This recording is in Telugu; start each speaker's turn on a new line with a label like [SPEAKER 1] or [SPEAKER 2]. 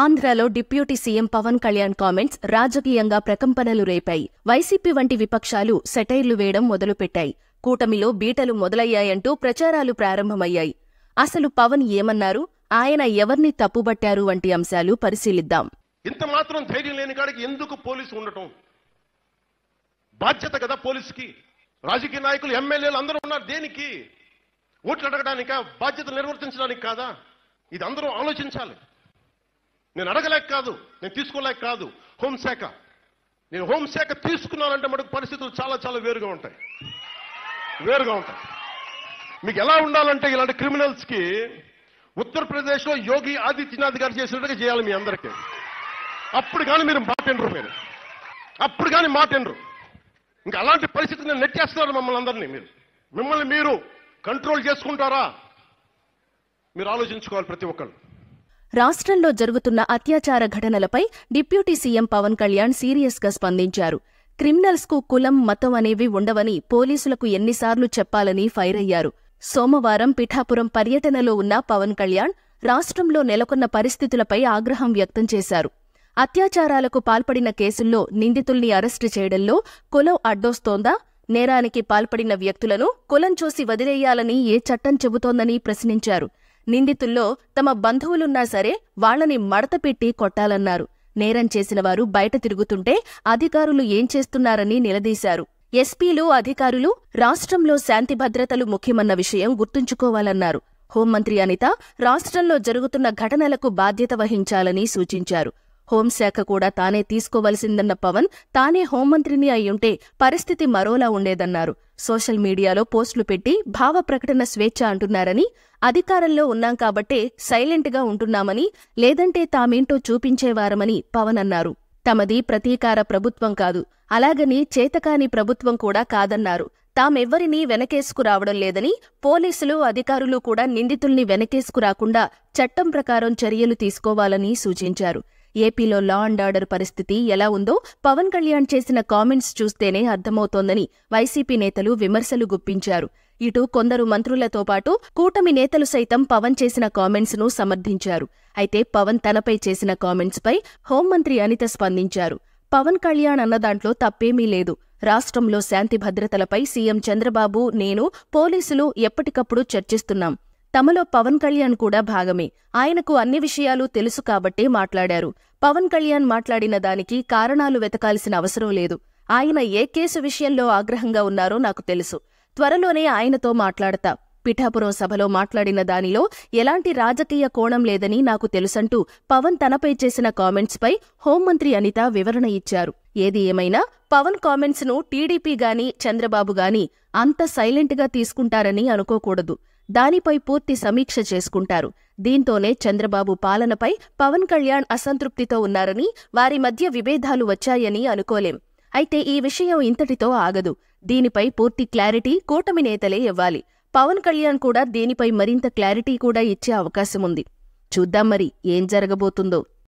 [SPEAKER 1] ఆంధ్రలో deputy CM Pawan Kalyan comments రాజకీయంగా ప్రకంపనలు రేపాయి వైసీపీ వంటి విపక్షాలు సెటైర్లు వేయడం మొదలుపెట్టాయి కూటమిలో బీటలు మొదలయ్యాయంటూ ప్రచారాలు ప్రారంభమయ్యాయి అసలు పవన్ ఏమన్నారు ఆయన ఎవర్ని తప్పుబట్టారు వంటి అంశాలు పరిశీలిద్దాం
[SPEAKER 2] ఇంత మాత్రం ధైర్యం లేని కాడికి ఎందుకు పోలీసు ఉండటం బాధ్యత కదా పోలీసుకి రాజకీయ నాయకులు ఎమ్మెల్యేలు అందరూ ఉన్నారు దేనికి ఓట్లు అడగడానికా బాధ్యత నిర్వర్తించడానికి కాదా ఇది అందరూ ఆలోచించాలి నేను అడగలేక కాదు నేను తీసుకోలేక కాదు హోంశాఖ నేను హోంశాఖ తీసుకున్నానంటే మనకు పరిస్థితులు చాలా చాలా వేరుగా ఉంటాయి వేరుగా ఉంటాయి మీకు ఎలా ఉండాలంటే ఇలాంటి క్రిమినల్స్కి ఉత్తరప్రదేశ్లో యోగి ఆదిత్యనాథ్ గారు చేసినట్టుగా చేయాలి మీ అందరికీ అప్పుడు కానీ మీరు మాటెండ్రు మీరు అప్పుడు కానీ మాటెండ్రు ఇంకా అలాంటి పరిస్థితి నేను నెట్టేస్తున్నారు మమ్మల్ని అందరినీ మీరు మిమ్మల్ని మీరు కంట్రోల్ చేసుకుంటారా మీరు ఆలోచించుకోవాలి ప్రతి ఒక్కళ్ళు
[SPEAKER 1] రాష్ట్రంలో జరుగుతున్న అత్యాచార ఘటనలపై డిప్యూటీ సీఎం పవన్ కళ్యాణ్ సీరియస్గా స్పందించారు క్రిమినల్స్కు కులం మతం అనేవి ఉండవని పోలీసులకు ఎన్నిసార్లు చెప్పాలని ఫైర్ అయ్యారు సోమవారం పిఠాపురం పర్యటనలో ఉన్న పవన్ కళ్యాణ్ రాష్ట్రంలో నెలకొన్న పరిస్థితులపై ఆగ్రహం వ్యక్తం చేశారు అత్యాచారాలకు పాల్పడిన కేసుల్లో నిందితుల్ని అరెస్టు చేయడంలో కులం అడ్డొస్తోందా నేరానికి పాల్పడిన వ్యక్తులను కులం చూసి వదిలేయాలని ఏ చట్టం చెబుతోందని ప్రశ్నించారు నిందితుల్లో తమ బంధువులున్నా సరే వాళ్లని మడతపెట్టి కొట్టాలన్నారు నేరం చేసిన వారు బయట తిరుగుతుంటే అధికారులు ఏం చేస్తున్నారని నిలదీశారు ఎస్పీలు అధికారులు రాష్ట్రంలో శాంతి భద్రతలు ముఖ్యమన్న విషయం గుర్తుంచుకోవాలన్నారు హోంమంత్రి అనిత రాష్ట్రంలో జరుగుతున్న ఘటనలకు బాధ్యత వహించాలని సూచించారు హోంశాఖ కూడా తానే తీసుకోవలసిందన్న పవన్ తానే హోంమంత్రిని అయ్యుంటే పరిస్థితి మరోలా ఉండేదన్నారు సోషల్ మీడియాలో పోస్టులు పెట్టి భావ ప్రకటన స్వేచ్ఛ అంటున్నారని అధికారంలో ఉన్నాం కాబట్టే సైలెంట్గా ఉంటున్నామని లేదంటే తామేంటో చూపించేవారమని పవన్ అన్నారు తమది ప్రతీకార ప్రభుత్వం కాదు అలాగని చేతకాని ప్రభుత్వం కూడా కాదన్నారు తామెవ్వరినీ వెనకేసుకురావడం లేదని పోలీసులు అధికారులు కూడా నిందితుల్ని వెనకేసుకురాకుండా చట్టం ప్రకారం చర్యలు తీసుకోవాలని సూచించారు ఏపీలో లా అండ్ ఆర్డర్ పరిస్థితి ఎలా ఉందో పవన్ కళ్యాణ్ చేసిన కామెంట్స్ చూస్తేనే అర్థమవుతోందని వైసీపీ నేతలు విమర్శలు గుప్పించారు ఇటు కొందరు మంత్రులతో పాటు కూటమి నేతలు సైతం పవన్ చేసిన కామెంట్స్ ను సమర్థించారు అయితే పవన్ తనపై చేసిన కామెంట్స్ పై హోంమంత్రి అనిత స్పందించారు పవన్ కళ్యాణ్ అన్న దాంట్లో తప్పేమీ లేదు రాష్ట్రంలో శాంతి భద్రతలపై సీఎం చంద్రబాబు నేను పోలీసులు ఎప్పటికప్పుడు చర్చిస్తున్నాం తమలో పవన్ కళ్యాణ్ కూడా భాగమే ఆయనకు అన్ని విషయాలు తెలుసు కాబట్టే మాట్లాడారు పవన్ కళ్యాణ్ మాట్లాడిన దానికి కారణాలు వెతకాల్సిన అవసరం లేదు ఆయన ఏ కేసు విషయంలో ఆగ్రహంగా ఉన్నారో నాకు తెలుసు త్వరలోనే ఆయనతో మాట్లాడతా పిఠాపురం సభలో మాట్లాడిన దానిలో ఎలాంటి రాజకీయ కోణం లేదని నాకు తెలుసంటూ పవన్ తనపై చేసిన కామెంట్స్పై హోంమంత్రి అనిత వివరణ ఇచ్చారు ఏది ఏమైనా పవన్ కామెంట్స్ను టీడీపీ గాని చంద్రబాబు గాని అంత సైలెంట్గా తీసుకుంటారని అనుకోకూడదు దానిపై పూర్తి సమీక్ష చేసుకుంటారు దీంతోనే చంద్రబాబు పాలనపై పవన్ కళ్యాణ్ అసంతృప్తితో ఉన్నారని వారి మధ్య విభేదాలు వచ్చాయని అనుకోలేం అయితే ఈ విషయం ఇంతటితో ఆగదు దీనిపై పూర్తి క్లారిటీ కూటమి నేతలే ఇవ్వాలి పవన్ కళ్యాణ్ కూడా దీనిపై మరింత క్లారిటీ కూడా ఇచ్చే అవకాశముంది చూద్దాం మరి ఏం జరగబోతుందో